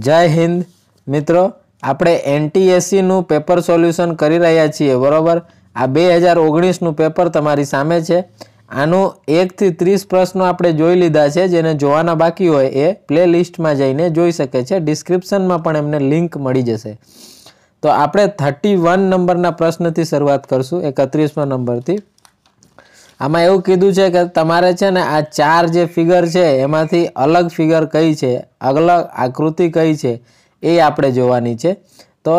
જય હિન્દ મિત્રો આપણે એનટીએસસીનું પેપર સોલ્યુશન કરી રહ્યા છીએ બરાબર આ બે હજાર ઓગણીસનું પેપર તમારી સામે છે આનું એકથી ત્રીસ પ્રશ્નો આપણે જોઈ લીધા છે જેને જોવાના બાકી હોય એ પ્લે લિસ્ટમાં જઈને જોઈ શકે છે ડિસ્ક્રિપ્શનમાં પણ એમને લિંક મળી જશે તો આપણે થર્ટી વન નંબરના પ્રશ્નથી શરૂઆત કરશું એકત્રીસમાં નંબરથી આમાં એવું કીધું છે કે તમારે છે ને આ ચાર જે ફિગર છે એમાંથી અલગ ફિગર કઈ છે અલગ આકૃતિ કઈ છે એ આપણે જોવાની છે તો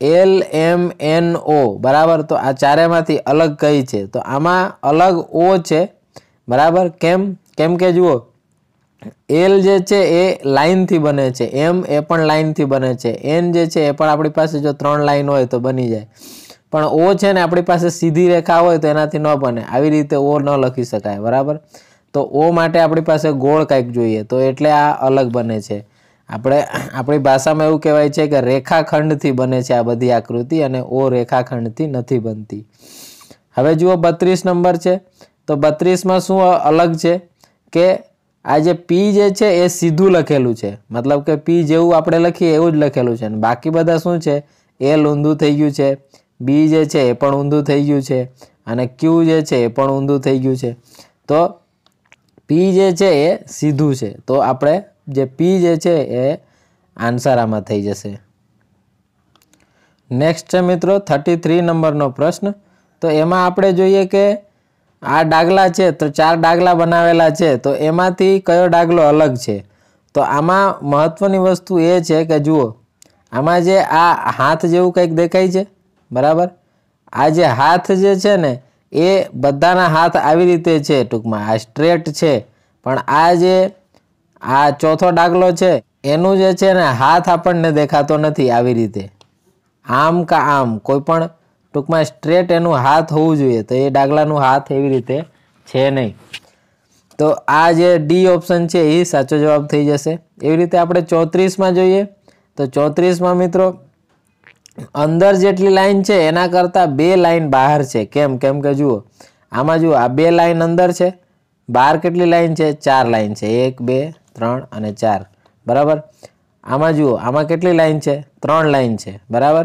એલ એમ એન ઓ બરાબર તો આ ચારેમાંથી અલગ કઈ છે તો આમાં અલગ ઓ છે બરાબર કેમ કેમ કે જુઓ એલ જે છે એ લાઇનથી બને છે એમ એ પણ લાઇનથી બને છે એન જે છે એ પણ આપણી પાસે જો ત્રણ લાઇન હોય તો બની જાય પણ ઓ છે ને આપણી પાસે સીધી રેખા હોય તો એનાથી ન બને આવી રીતે ઓ ન લખી શકાય બરાબર તો ઓ માટે આપણી પાસે ગોળ કંઈક જોઈએ તો એટલે આ અલગ બને છે આપણે આપણી ભાષામાં એવું કહેવાય છે કે રેખાખંડથી બને છે આ બધી આકૃતિ અને ઓ રેખાખંડથી નથી બનતી હવે જુઓ બત્રીસ નંબર છે તો બત્રીસમાં શું અલગ છે કે આ જે પી જે છે એ સીધું લખેલું છે મતલબ કે પી જેવું આપણે લખીએ એવું જ લખેલું છે અને બાકી બધા શું છે એ લૂંધું થઈ ગયું છે બી જે છે એ પણ ઊંધું થઈ ગયું છે અને ક્યુ જે છે એ પણ ઊંધું થઈ ગયું છે તો પી જે છે એ સીધું છે તો આપણે જે પી જે છે એ આન્સર આમાં થઈ જશે નેક્સ્ટ છે મિત્રો થર્ટી થ્રી નંબરનો પ્રશ્ન તો એમાં આપણે જોઈએ કે આ ડાગલા છે તો ચાર ડાગલા બનાવેલા છે તો એમાંથી કયો ડાગલો અલગ છે તો આમાં મહત્વની વસ્તુ એ છે કે જુઓ આમાં જે આ હાથ જેવું કંઈક દેખાય છે બરાબર આ જે હાથ જે છે ને એ બધાના હાથ આવી રીતે છે ટૂંકમાં આ સ્ટ્રેટ છે પણ આ જે આ ચોથો ડાગલો છે એનું જે છે ને હાથ આપણને દેખાતો નથી આવી રીતે આમ કા આમ કોઈ પણ ટૂંકમાં સ્ટ્રેટ એનું હાથ હોવું જોઈએ તો એ ડાગલાનું હાથ એવી રીતે છે નહીં તો આ જે ડી ઓપ્શન છે એ સાચો જવાબ થઈ જશે એવી રીતે આપણે ચોત્રીસમાં જોઈએ તો ચોત્રીસમાં મિત્રો અંદર જેટલી લાઈન છે એના કરતાં બે લાઈન બહાર છે કેમ કેમ કે જુઓ આમાં જુઓ આ બે લાઈન અંદર છે બહાર કેટલી લાઈન છે ચાર લાઈન છે એક બે ત્રણ અને ચાર બરાબર આમાં જુઓ આમાં કેટલી લાઈન છે ત્રણ લાઈન છે બરાબર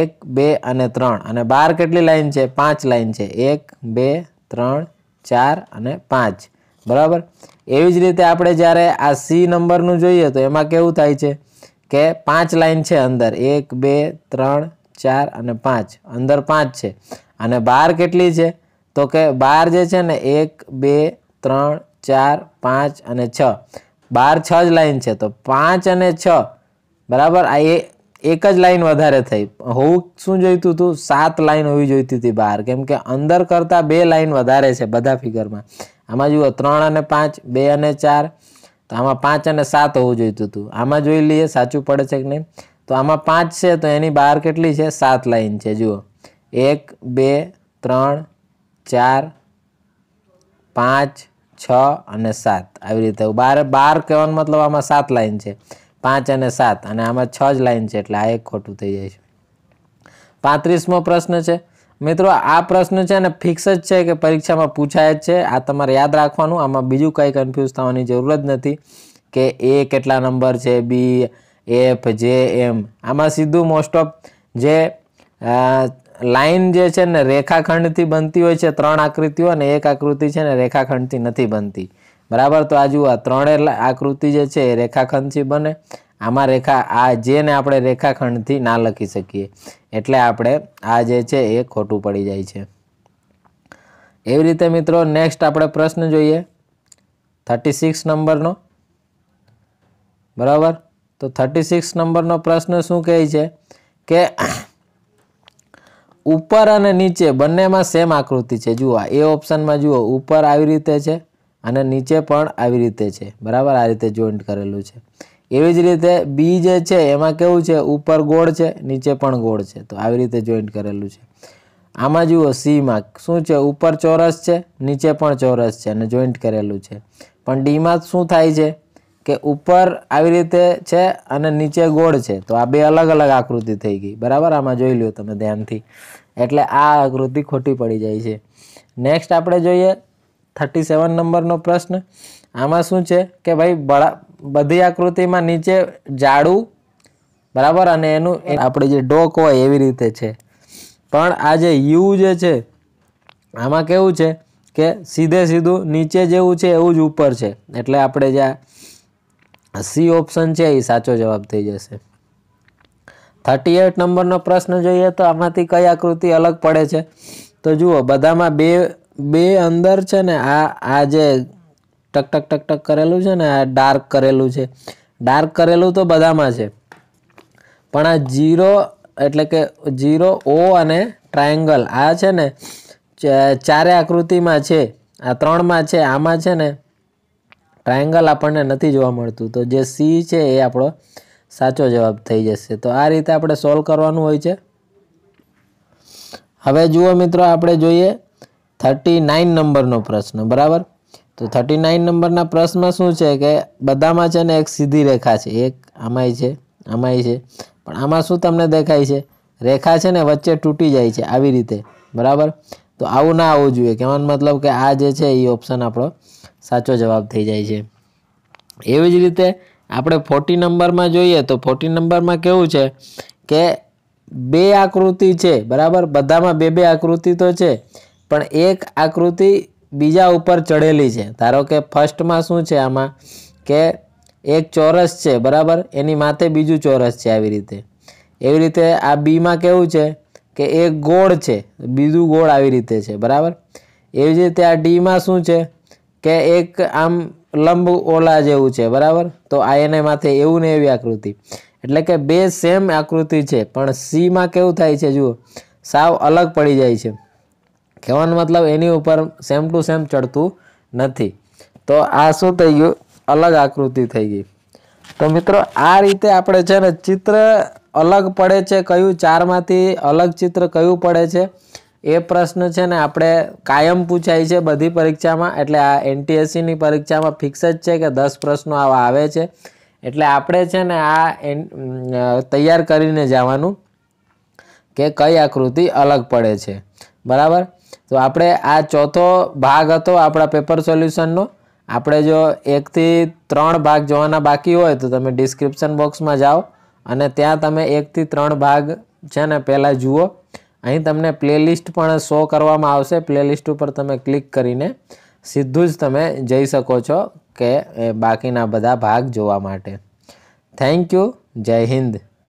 એક બે અને ત્રણ અને બહાર કેટલી લાઈન છે પાંચ લાઈન છે એક બે ત્રણ ચાર અને પાંચ બરાબર એવી જ રીતે આપણે જ્યારે આ સી નંબરનું જોઈએ તો એમાં કેવું થાય છે કે પાંચ લાઇન છે અંદર એક બે ત્રણ ચાર અને પાંચ અંદર પાંચ છે અને બહાર કેટલી છે તો કે બહાર જે છે ને એક બે ત્રણ ચાર પાંચ અને છ બાર છ જ લાઈન છે તો પાંચ અને છ બરાબર આ એ એક જ લાઈન વધારે થઈ હોવું શું જોઈતું હતું સાત લાઇન હોવી જોઈતી હતી બહાર કેમ કે અંદર કરતાં બે લાઈન વધારે છે બધા ફિગરમાં આમાં જુઓ ત્રણ અને પાંચ બે અને ચાર તો આમાં પાંચ અને સાત હોવું જોઈતું હતું આમાં જોઈ લઈએ સાચું પડે છે કે નહીં તો આમાં પાંચ છે તો એની બહાર કેટલી છે સાત લાઈન છે જુઓ એક બે ત્રણ ચાર પાંચ છ અને સાત આવી રીતે બાર બાર કહેવાનો મતલબ આમાં સાત લાઈન છે પાંચ અને સાત અને આમાં છ જ લાઈન છે એટલે આ એક ખોટું થઈ જાય છે પાંત્રીસમો પ્રશ્ન છે મિત્રો આ પ્રશ્ન છે ને ફિક્સ જ છે કે પરીક્ષામાં પૂછાય જ છે આ તમારે યાદ રાખવાનું આમાં બીજું કંઈ કન્ફ્યુઝ થવાની જરૂર જ નથી કે એ કેટલા નંબર છે બી એફ જે એમ આમાં સીધું મોસ્ટ ઓફ જે લાઇન જે છે ને રેખાખંડથી બનતી હોય છે ત્રણ આકૃતિઓ અને એક આકૃતિ છે ને રેખાખંડથી નથી બનતી બરાબર તો આ જુઓ ત્રણેય આકૃતિ જે છે એ રેખાખંડથી બને આમાં રેખા આ જેને આપણે રેખાખંડથી ના લખી શકીએ એટલે આપણે આ જે છે એ ખોટું પડી જાય છે એવી રીતે મિત્રો નેક્સ્ટ આપણે પ્રશ્ન જોઈએ થર્ટી સિક્સ નંબરનો બરાબર તો થર્ટી સિક્સ નંબરનો પ્રશ્ન શું કહે છે કે ઉપર અને નીચે બંનેમાં સેમ આકૃતિ છે જુઓ એ ઓપ્શનમાં જુઓ ઉપર આવી રીતે છે અને નીચે પણ આવી રીતે છે બરાબર આ રીતે જોઈન્ટ કરેલું છે એવી જ રીતે બી જે છે એમાં કેવું છે ઉપર ગોળ છે નીચે પણ ગોળ છે તો આવી રીતે જોઈન્ટ કરેલું છે આમાં જુઓ સીમાં શું છે ઉપર ચોરસ છે નીચે પણ ચોરસ છે અને જોઈન્ટ કરેલું છે પણ ડીમાં શું થાય છે કે ઉપર આવી રીતે છે અને નીચે ગોળ છે તો આ બે અલગ અલગ આકૃતિ થઈ ગઈ બરાબર આમાં જોઈ લો તમે ધ્યાનથી એટલે આ આકૃતિ ખોટી પડી જાય છે નેક્સ્ટ આપણે જોઈએ થર્ટી સેવન નંબરનો પ્રશ્ન આમાં શું છે કે ભાઈ બળા બધી આકૃતિમાં નીચે જાડું બરાબર અને એનું આપણે જે ડોક હોય એવી રીતે છે પણ આ જે યુ જે છે આમાં કેવું છે કે સીધે સીધું નીચે જેવું છે એવું જ ઉપર છે એટલે આપણે જે સી ઓપ્શન છે એ સાચો જવાબ થઈ જશે થર્ટી એટ નંબરનો પ્રશ્ન જોઈએ તો આમાંથી કઈ આકૃતિ અલગ પડે છે તો જુઓ બધામાં બે બે અંદર છે ને આ આ જે ટક ટક ટક ટક કરેલું છે ને આ ડાર્ક કરેલું છે ડાર્ક કરેલું તો બધામાં છે પણ આ જીરો એટલે કે જીરો ઓ અને ટ્રાયંગલ આ છે ને ચારે આકૃતિમાં છે આ ત્રણમાં છે આમાં છે ને ટ્રાયેંગલ આપણને નથી જોવા મળતું તો જે સી છે એ આપણો સાચો જવાબ થઈ જશે તો આ રીતે આપણે સોલ્વ કરવાનું હોય છે હવે જુઓ મિત્રો આપણે જોઈએ થર્ટી નાઇન નંબરનો પ્રશ્ન બરાબર તો થર્ટી નાઇન નંબરના પ્રશ્નમાં શું છે કે બધામાં છે ને એક સીધી રેખા છે એક આમાંય છે આમાંય છે પણ આમાં શું તમને દેખાય છે રેખા છે ને વચ્ચે તૂટી જાય છે આવી રીતે બરાબર તો આવું ના આવવું જોઈએ કહેવાનો મતલબ કે આ જે છે એ ઓપ્શન આપણો સાચો જવાબ થઈ જાય છે એવી જ રીતે આપણે ફોર્ટી નંબરમાં જોઈએ તો ફોર્ટી નંબરમાં કેવું છે કે બે આકૃતિ છે બરાબર બધામાં બે બે આકૃતિ તો છે પણ એક આકૃતિ બીજા ઉપર ચડેલી છે ધારો કે ફર્સ્ટમાં શું છે આમાં કે એક ચોરસ છે બરાબર એની માથે બીજું ચોરસ છે આવી રીતે એવી રીતે આ બીમાં કેવું છે કે એક ગોળ છે બીજું ગોળ આવી રીતે છે બરાબર એવી રીતે આ ડીમાં શું છે કે એક આમ લંબ ઓલા જેવું છે બરાબર તો આ એને માથે એવું ને એવી આકૃતિ એટલે કે બે સેમ આકૃતિ છે પણ સીમાં કેવું થાય છે જુઓ સાવ અલગ પડી જાય છે કહેવાનો મતલબ એની ઉપર સેમ ટુ સેમ ચડતું નથી તો આ શું થઈ ગયું અલગ આકૃતિ થઈ ગઈ તો મિત્રો આ રીતે આપણે છે ને ચિત્ર અલગ પડે છે કયું ચારમાંથી અલગ ચિત્ર કયું પડે છે એ પ્રશ્ન છે ને આપણે કાયમ પૂછાય છે બધી પરીક્ષામાં એટલે આ એનટીએસસીની પરીક્ષામાં ફિક્સ જ છે કે દસ પ્રશ્નો આવા આવે છે એટલે આપણે છે ને આ તૈયાર કરીને જવાનું કે કઈ આકૃતિ અલગ પડે છે બરાબર તો આપણે આ ચોથો ભાગ હતો આપણા પેપર સોલ્યુશનનો આપણે જો એકથી ત્રણ ભાગ જોવાના બાકી હોય તો તમે ડિસ્ક્રિપ્શન બોક્સમાં જાઓ અને ત્યાં તમે એકથી ત્રણ ભાગ છે ને પહેલાં જુઓ અહીં તમને પ્લેલિસ્ટ પણ શો કરવામાં આવશે પ્લેલિસ્ટ ઉપર તમે ક્લિક કરીને સીધું જ તમે જઈ શકો છો કે બાકીના બધા ભાગ જોવા માટે થેન્ક યુ જય હિન્દ